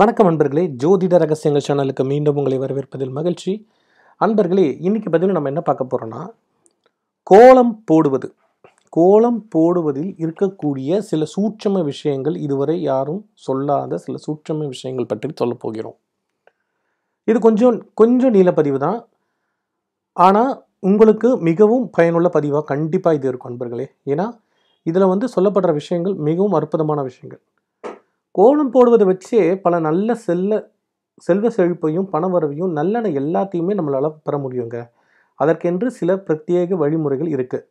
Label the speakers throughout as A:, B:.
A: வணக்கம் அன்பர்களே ஜோதிட ரகசியங்கள் சேனலுக்கு மீண்டும் உங்களை வரவேற்பதில் மகிழ்ச்சி அன்பர்களே இன்றைக்கி பதில் நம்ம என்ன பார்க்க போகிறோன்னா கோலம் போடுவது கோலம் போடுவதில் இருக்கக்கூடிய சில சூட்சம விஷயங்கள் இதுவரை யாரும் சொல்லாத சில சூட்சம விஷயங்கள் பற்றி சொல்ல போகிறோம் இது கொஞ்சம் கொஞ்சம் நீலப்பதிவு தான் ஆனால் உங்களுக்கு மிகவும் பயனுள்ள பதிவாக கண்டிப்பாக இது இருக்கும் அன்பர்களே ஏன்னா இதில் வந்து சொல்லப்படுற விஷயங்கள் மிகவும் அற்புதமான விஷயங்கள் கோலம் போடுவதை வச்சே பல நல்ல செல்ல செல்வ செழிப்பையும் பணவரவையும் நல்லெண்ண எல்லாத்தையுமே நம்மளால் பெற முடியுங்க அதற்கென்று சில பிரத்யேக வழிமுறைகள் இருக்குது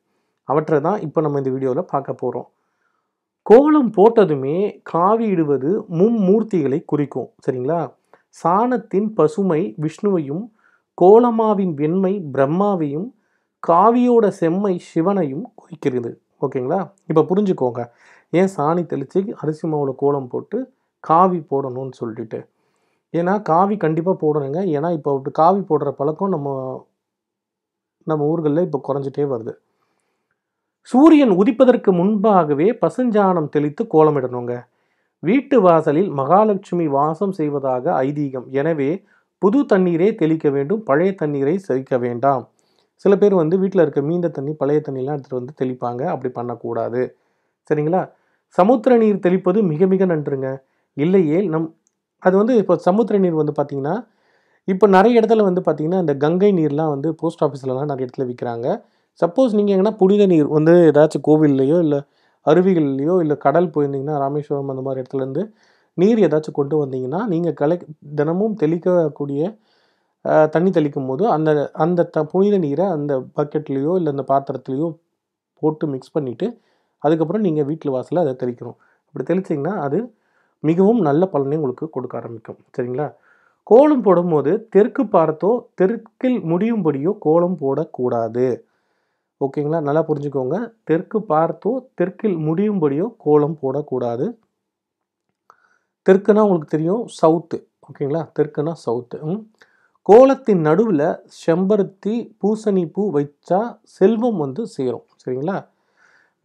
A: அவற்றை தான் இப்போ நம்ம இந்த வீடியோவில் பார்க்க போகிறோம் கோலம் போட்டதுமே காவி இடுவது மும்மூர்த்திகளை குறிக்கும் சரிங்களா சாணத்தின் பசுமை விஷ்ணுவையும் கோலமாவின் வெண்மை பிரம்மாவையும் காவியோட செம்மை சிவனையும் குறிக்கிறது ஓகேங்களா இப்போ புரிஞ்சுக்கோங்க ஏன் சாணி தெளித்து அரிசி மாவில் கோலம் போட்டு காவி போடணும்னு சொல்லிட்டு ஏன்னா காவி கண்டிப்பாக போடணுங்க ஏன்னா இப்போ அப்படி காவி போடுற பழக்கம் நம்ம நம்ம ஊர்களில் இப்போ குறைஞ்சிட்டே வருது சூரியன் உதிப்பதற்கு முன்பாகவே பசுஞ்சாணம் தெளித்து கோலமிடணுங்க வீட்டு வாசலில் மகாலட்சுமி வாசம் செய்வதாக ஐதீகம் எனவே புது தண்ணீரே தெளிக்க வேண்டும் பழைய தண்ணீரை செழிக்க வேண்டாம் சில பேர் வந்து வீட்டில் இருக்க மீந்த தண்ணி பழைய தண்ணிலாம் எடுத்துகிட்டு வந்து தெளிப்பாங்க அப்படி பண்ணக்கூடாது சரிங்களா சமுத்திர நீர் தெளிப்பது மிக மிக நன்றுங்க இல்லையே நம் அது வந்து இப்போ சமுத்திர நீர் வந்து பார்த்திங்கன்னா இப்போ நிறைய இடத்துல வந்து பார்த்திங்கன்னா இந்த கங்கை நீர்லாம் வந்து போஸ்ட் ஆஃபீஸ்லலாம் நிறைய இடத்துல விற்கிறாங்க சப்போஸ் நீங்கள் எங்கன்னா புனித நீர் வந்து ஏதாச்சும் கோவில்லையோ இல்லை அருவிகள்லையோ இல்லை கடல் போயிருந்தீங்கன்னா ராமேஸ்வரம் அந்த மாதிரி இடத்துலேருந்து நீர் ஏதாச்சும் கொண்டு வந்தீங்கன்னா நீங்கள் கலை தினமும் தெளிக்கக்கூடிய தண்ணி தெளிக்கும் போது அந்த அந்த த புனித நீரை அந்த பக்கெட்லேயோ இல்லை அந்த பாத்திரத்துலேயோ போட்டு மிக்ஸ் பண்ணிவிட்டு அதுக்கப்புறம் நீங்கள் வீட்டில் வாசலில் அதை தெளிக்கணும் அப்படி தெளிச்சிங்கன்னா அது மிகவும் நல்ல பலனை உங்களுக்கு கொடுக்க ஆரம்பிக்கும் சரிங்களா கோலம் போடும்போது தெற்கு பாரத்தோ தெற்கில் முடியும்படியோ கோலம் போடக்கூடாது ஓகேங்களா நல்லா புரிஞ்சுக்கோங்க தெற்கு பார்த்தோ தெற்கில் முடியும்படியோ கோலம் போடக்கூடாது தெற்குனா உங்களுக்கு தெரியும் சவுத்து ஓகேங்களா தெற்குனா சவுத்து கோலத்தின் நடுவில் செம்பருத்தி பூசணி பூ வச்சா செல்வம் வந்து சேரும் சரிங்களா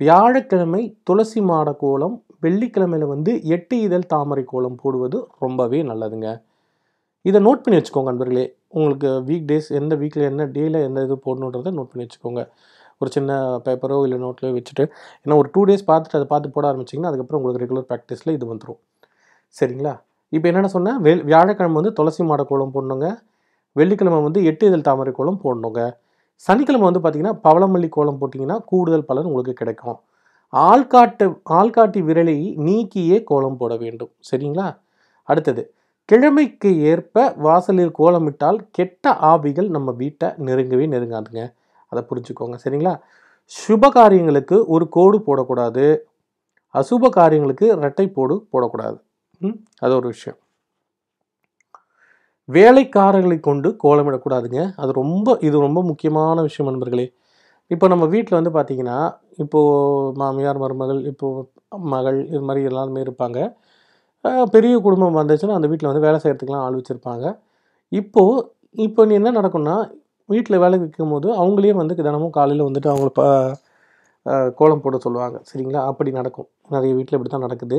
A: வியாழக்கிழமை துளசி மாட கோலம் வெள்ளிக்கிழமையில் வந்து எட்டு இதழ் தாமரை கோலம் போடுவது ரொம்பவே நல்லதுங்க இதை நோட் பண்ணி வச்சுக்கோங்க நண்பர்களே உங்களுக்கு வீக் டேஸ் எந்த வீக்கில் என்ன டேயில் எந்த இது போடணுன்றதை நோட் பண்ணி வச்சுக்கோங்க ஒரு சின்ன பேப்பரோ இல்லை நோட்லையோ வச்சுட்டு ஏன்னா ஒரு டூ டேஸ் பார்த்துட்டு அதை பார்த்து போட ஆரம்பிச்சிங்கன்னா அதுக்கப்புறம் உங்களுக்கு ரெகுலர் ப்ராக்டிஸில் இது வந்துடும் சரிங்களா இப்போ என்னென்ன சொன்னேன் வெ வியாழக்கிழமை வந்து துளசி மாட கோலம் போடணுங்க வெள்ளிக்கிழமை வந்து எட்டு இதழ் தாமரை கோலம் போடணுங்க சனிக்கிழமை வந்து பார்த்தீங்கன்னா பவளமல்லி கோலம் போட்டிங்கன்னா கூடுதல் பலன் உங்களுக்கு கிடைக்கும் ஆள்காட்டு ஆள்காட்டி விரலை நீக்கியே கோலம் போட வேண்டும் சரிங்களா அடுத்தது கிழமைக்கு ஏற்ப வாசலில் கோலமிட்டால் கெட்ட ஆவிகள் நம்ம வீட்டை நெருங்கவே நெருங்காதுங்க அதை புரிஞ்சுக்கோங்க சரிங்களா சுப காரியங்களுக்கு ஒரு கோடு போடக்கூடாது அசுப காரியங்களுக்கு ரெட்டை போடு போடக்கூடாது அது ஒரு விஷயம் வேலைக்காரர்களை கொண்டு கோலமிடக்கூடாதுங்க அது ரொம்ப இது ரொம்ப முக்கியமான விஷயம் நண்பர்களே இப்போ நம்ம வீட்டில் வந்து பார்த்திங்கன்னா இப்போது மாமியார் மருமகள் இப்போது மகள் இது மாதிரி எல்லாருமே இருப்பாங்க பெரிய குடும்பம் வந்துச்சுன்னா அந்த வீட்டில் வந்து வேலை செய்கிறதுக்குலாம் ஆள் வச்சுருப்பாங்க இப்போது இப்போ நீ என்ன நடக்கும்னா வீட்டில் வேலை வைக்கும் போது அவங்களே வந்து தினமும் காலையில் வந்துட்டு அவங்கள ப கோலம் போட சொல்லுவாங்க சரிங்களா அப்படி நடக்கும் நிறைய வீட்டில் இப்படி தான் நடக்குது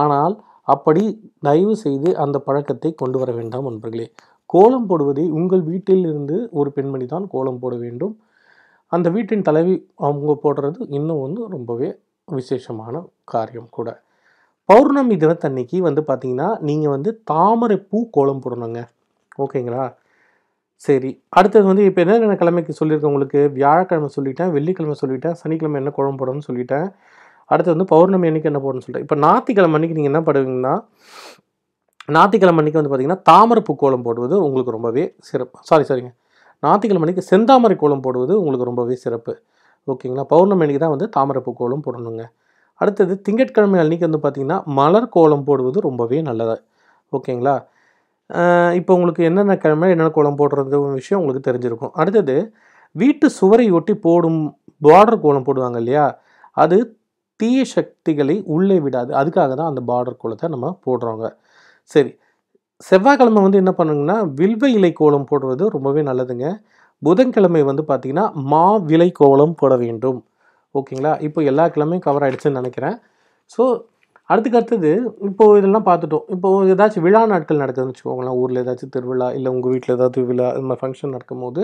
A: ஆனால் அப்படி தயவு செய்து அந்த பழக்கத்தை கொண்டு வர வேண்டாம் நண்பர்களே கோலம் போடுவதை உங்கள் வீட்டில் இருந்து ஒரு பெண்மணி தான் கோலம் போட வேண்டும் அந்த வீட்டின் தலைவி அவங்க போடுறது இன்னும் வந்து ரொம்பவே விசேஷமான காரியம் கூட பௌர்ணமி தினத்தன்னைக்கு வந்து பார்த்திங்கன்னா நீங்கள் வந்து தாமரை பூ கோலம் போடணுங்க ஓகேங்களா சரி அடுத்தது வந்து இப்போ என்ன கிழமைக்கு சொல்லியிருக்கேன் உங்களுக்கு வியாழக்கிழமை சொல்லிட்டேன் வெள்ளிக்கிழமை சொல்லிட்டேன் சனிக்கிழமை என்ன கோலம் போடணும்னு சொல்லிட்டேன் அடுத்து வந்து பௌர்ணமி அன்றைக்கி என்ன போடணும்னு சொல்லிட்டு இப்போ ஞாத்திக்கிழமை அன்றைக்கி நீங்கள் என்ன பண்ணுவீங்கன்னா ஞாத்திக்கிழமை அன்னைக்கு வந்து பார்த்திங்கன்னா தாமரப்பு கோலம் போடுவது உங்களுக்கு ரொம்பவே சிறப்பு சாரி சாரிங்க ஞாத்திக்கிழமை அன்றைக்கி செந்தாமரை கோலம் போடுவது உங்களுக்கு ரொம்பவே சிறப்பு ஓகேங்களா பௌர்ணமி அன்றைக்கி தான் வந்து தாமரப்பு கோலம் போடணுங்க அடுத்தது திங்கட்கிழமை அன்றைக்கி வந்து பார்த்திங்கன்னா மலர் கோலம் போடுவது ரொம்பவே நல்லது ஓகேங்களா இப்போ உங்களுக்கு என்னென்ன கிழமை என்னென்ன கோலம் போடுறது விஷயம் உங்களுக்கு தெரிஞ்சிருக்கும் அடுத்தது வீட்டு ஒட்டி போடும் பார்டர் கோலம் போடுவாங்க இல்லையா அது தீய சக்திகளை உள்ளே விடாது அதுக்காக தான் அந்த பார்டர் கோலத்தை நம்ம போடுறோங்க சரி செவ்வாய்க்கிழமை வந்து என்ன பண்ணுங்கன்னா வில்வ இலை கோலம் போடுறது ரொம்பவே நல்லதுங்க புதன்கிழமை வந்து பார்த்திங்கன்னா மா விலை கோலம் போட வேண்டும் ஓகேங்களா இப்போ எல்லா கிழமையும் கவர் ஆகிடுச்சுன்னு நினைக்கிறேன் ஸோ அடுத்துக்கடுத்தது இப்போது இதெல்லாம் பார்த்துட்டோம் இப்போது ஏதாச்சும் விழா நாட்கள் நடக்குதுன்னு வச்சுக்கோங்களேன் ஊரில் ஏதாச்சும் திருவிழா இல்லை உங்கள் வீட்டில் ஏதாவது விழா இந்த மாதிரி ஃபங்க்ஷன் நடக்கும்போது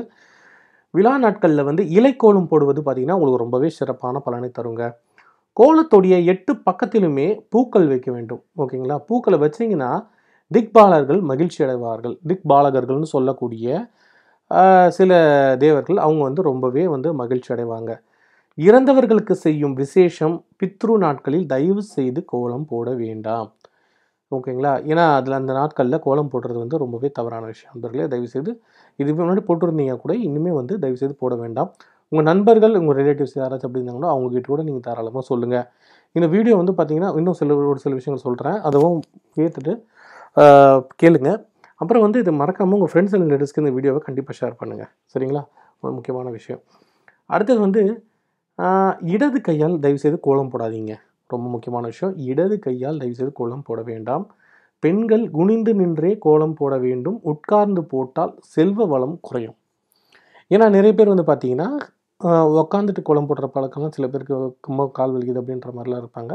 A: விழா நாட்களில் வந்து இலைக்கோலம் போடுவது பார்த்திங்கன்னா உங்களுக்கு ரொம்பவே சிறப்பான பலனை தருங்க கோலத்துடைய எட்டு பக்கத்திலுமே பூக்கள் வைக்க வேண்டும் ஓகேங்களா பூக்களை வச்சிங்கன்னா திக்பாலர்கள் மகிழ்ச்சி அடைவார்கள் திக்பாலகர்கள்னு சொல்லக்கூடிய சில தேவர்கள் அவங்க வந்து ரொம்பவே வந்து மகிழ்ச்சி அடைவாங்க இறந்தவர்களுக்கு செய்யும் விசேஷம் பித்ரு நாட்களில் தயவு செய்து கோலம் போட வேண்டாம் ஓகேங்களா ஏன்னா அதில் அந்த நாட்களில் கோலம் போடுறது வந்து ரொம்பவே தவறான விஷயம் நண்பர்களே தயவுசெய்து இதுக்கு முன்னாடி போட்டிருந்தீங்க கூட இனிமேல் வந்து தயவுசெய்து போட வேண்டாம் உங்கள் நண்பர்கள் உங்கள் ரிலேட்டிவ்ஸ் யாராச்சும் அப்படி இருந்தாங்களோ அவங்ககிட்ட கூட நீங்கள் தாராளமாக சொல்லுங்கள் இந்த வீடியோ வந்து பார்த்திங்கன்னா இன்னும் சில ஒரு சில விஷயங்கள் சொல்கிறேன் அதுவும் கேட்டுட்டு கேளுங்க அப்புறம் வந்து இது மறக்காமல் உங்கள் ஃப்ரெண்ட்ஸ் அண்ட் ரிலேட்டிவ்ஸ்க்கு இந்த வீடியோவை கண்டிப்பாக ஷேர் பண்ணுங்கள் சரிங்களா ஒரு முக்கியமான விஷயம் அடுத்தது வந்து இடது கையால் தயவுசெய்து கோலம் போடாதீங்க ரொம்ப முக்கியமான விஷயம் இடது கையால் தயவுசெய்து கோலம் போட வேண்டாம் பெண்கள் குனிந்து நின்றே கோலம் போட வேண்டும் உட்கார்ந்து போட்டால் செல்வ வளம் குறையும் ஏன்னா நிறைய பேர் வந்து பார்த்திங்கன்னா உக்காந்துட்டு கோலம் போடுற பழக்கம்லாம் சில பேருக்கு ரொம்ப கால் வலிக்குது அப்படின்ற மாதிரிலாம் இருப்பாங்க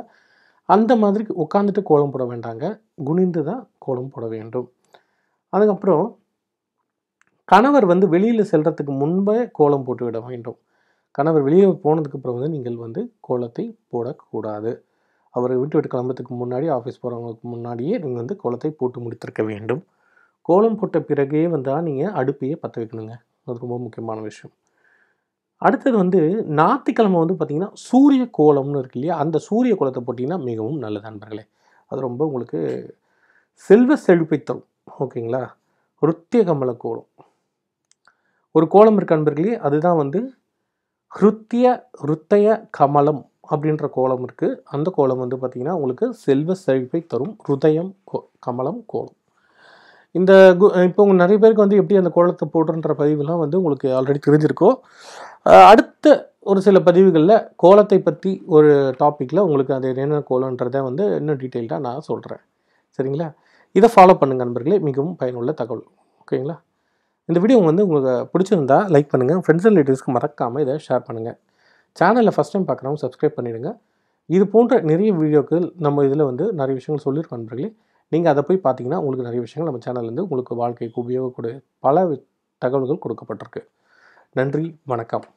A: அந்த மாதிரி உட்காந்துட்டு கோலம் போட வேண்டாங்க குனிந்து தான் கோலம் போட வேண்டும் அதுக்கப்புறம் கணவர் வந்து வெளியில் செல்கிறதுக்கு முன்பே கோலம் போட்டு விட வேண்டும் கணவர் வெளியே போனதுக்கு அப்புறம் வந்து நீங்கள் வந்து கோலத்தை போடக்கூடாது அவரை விட்டு விட்டு கிளம்புறதுக்கு முன்னாடி ஆஃபீஸ் போகிறவங்களுக்கு முன்னாடியே நீங்கள் வந்து கோலத்தை போட்டு முடித்திருக்க வேண்டும் கோலம் போட்ட பிறகே வந்தால் நீங்கள் அடுப்பையே பற்ற வைக்கணுங்க அது ரொம்ப முக்கியமான விஷயம் அடுத்தது வந்து ஞாத்திக்கிழமை வந்து பார்த்திங்கன்னா சூரிய கோலம்னு இருக்கு இல்லையா அந்த சூரிய கோலத்தை போட்டிங்கன்னா மிகவும் நல்லது நண்பர்களே அது ரொம்ப உங்களுக்கு செல்வ செழிப்பை தரும் ஓகேங்களா ருத்திய கமல கோலம் ஒரு கோலம் இருக்க நண்பர்களே அதுதான் வந்து ஹிருத்திய ருத்தய கமலம் அப்படின்ற கோலம் இருக்குது அந்த கோலம் வந்து பார்த்திங்கன்னா உங்களுக்கு செல்வ செழிப்பை தரும் ஹிருதயம் கமலம் கோலம் இந்த கு இப்போ உங்கள் நிறைய பேருக்கு வந்து எப்படி அந்த கோலத்தை போடுறன்ற பதிவுலாம் வந்து உங்களுக்கு ஆல்ரெடி தெரிஞ்சிருக்கோம் அடுத்த ஒரு சில பதிவுகளில் கோலத்தை பற்றி ஒரு டாப்பிக்கில் உங்களுக்கு அது என்னென்ன கோலன்றதை வந்து இன்னும் டீட்டெயில்டாக நான் சொல்கிறேன் சரிங்களா இதை ஃபாலோ பண்ணுங்கள் நண்பர்களே மிகவும் பயனுள்ள தகவல் ஓகேங்களா இந்த வீடியோ வந்து உங்களுக்கு பிடிச்சிருந்தா லைக் பண்ணுங்கள் ஃப்ரெண்ட்ஸ் அண்ட் ரிலேட்டிவ்ஸ்க்கு மறக்காமல் இதை ஷேர் பண்ணுங்கள் சேனலில் ஃபஸ்ட் டைம் பார்க்குறவங்க சப்ஸ்கிரைப் பண்ணிவிடுங்க இது போன்ற நிறைய வீடியோக்கள் நம்ம இதில் வந்து நிறைய விஷயங்கள் சொல்லியிருக்கோம் நண்பர்களே நீங்கள் அதை போய் பார்த்தீங்கன்னா உங்களுக்கு நிறைய விஷயங்கள் நம்ம சேனல்லேருந்து உங்களுக்கு வாழ்க்கைக்கு உபயோகக்கூடிய பல தகவல்கள் கொடுக்கப்பட்டிருக்கு நன்றி வணக்கம்